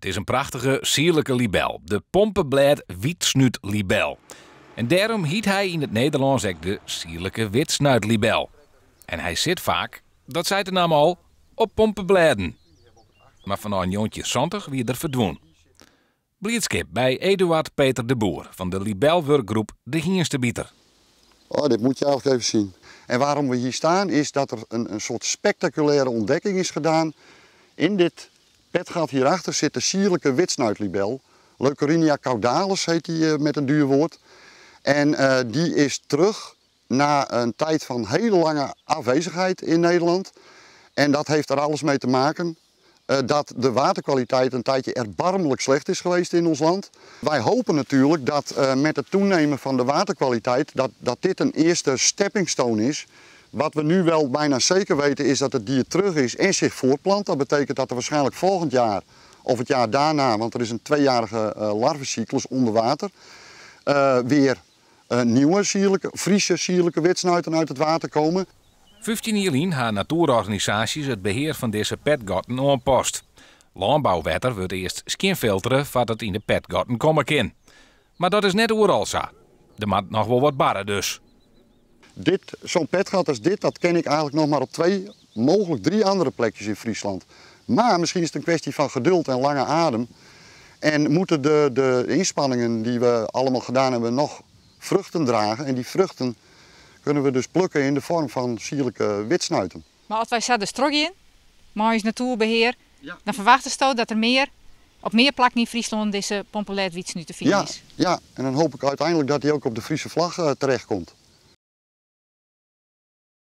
Het is een prachtige, sierlijke libel. De pompenblad Wietsnuit En daarom hiet hij in het Nederlands ook de sierlijke witsnuitlibel. En hij zit vaak, dat zei de naam al, op pompenbladen. Maar vanaf een jontje zantig wie er verdwenen. Blietskip bij Eduard Peter de Boer van de libelwerkgroep De Hierste Bieter. Oh, dit moet je ook even zien. En waarom we hier staan is dat er een, een soort spectaculaire ontdekking is gedaan in dit Pet gaat hierachter zit de sierlijke witsnuitlibel. Leucorinia caudalis heet die eh, met een duur woord. En eh, die is terug na een tijd van hele lange afwezigheid in Nederland. En dat heeft er alles mee te maken eh, dat de waterkwaliteit een tijdje erbarmelijk slecht is geweest in ons land. Wij hopen natuurlijk dat met het toenemen van de waterkwaliteit dat, dat dit een eerste stepping stone is wat we nu wel bijna zeker weten is dat het dier terug is en zich voortplant. Dat betekent dat er waarschijnlijk volgend jaar of het jaar daarna, want er is een tweejarige uh, eh, larvencyclus onder water, eh, weer eh, nieuwe sierlijke, Friese sierlijke witsnuiten uit het water komen. 15 jaar in gaan natuurorganisaties het beheer van deze petgarten post. Landbouwwetter wordt eerst skinfilteren voordat het in de petgarten komen kan. Maar dat is net overal De Er moet nog wel wat barren dus dit, zo'n petgat als dit, dat ken ik eigenlijk nog maar op twee, mogelijk drie andere plekjes in Friesland. Maar misschien is het een kwestie van geduld en lange adem. En moeten de, de inspanningen die we allemaal gedaan hebben nog vruchten dragen. En die vruchten kunnen we dus plukken in de vorm van sierlijke witsnuiten. Maar als wij zetten strog in, maar natuurbeheer, ja. dan verwachten ze dat er meer, op meer plakken in Friesland deze nu witsnuiten vinden is. Ja, ja, en dan hoop ik uiteindelijk dat die ook op de Friese vlag eh, terechtkomt.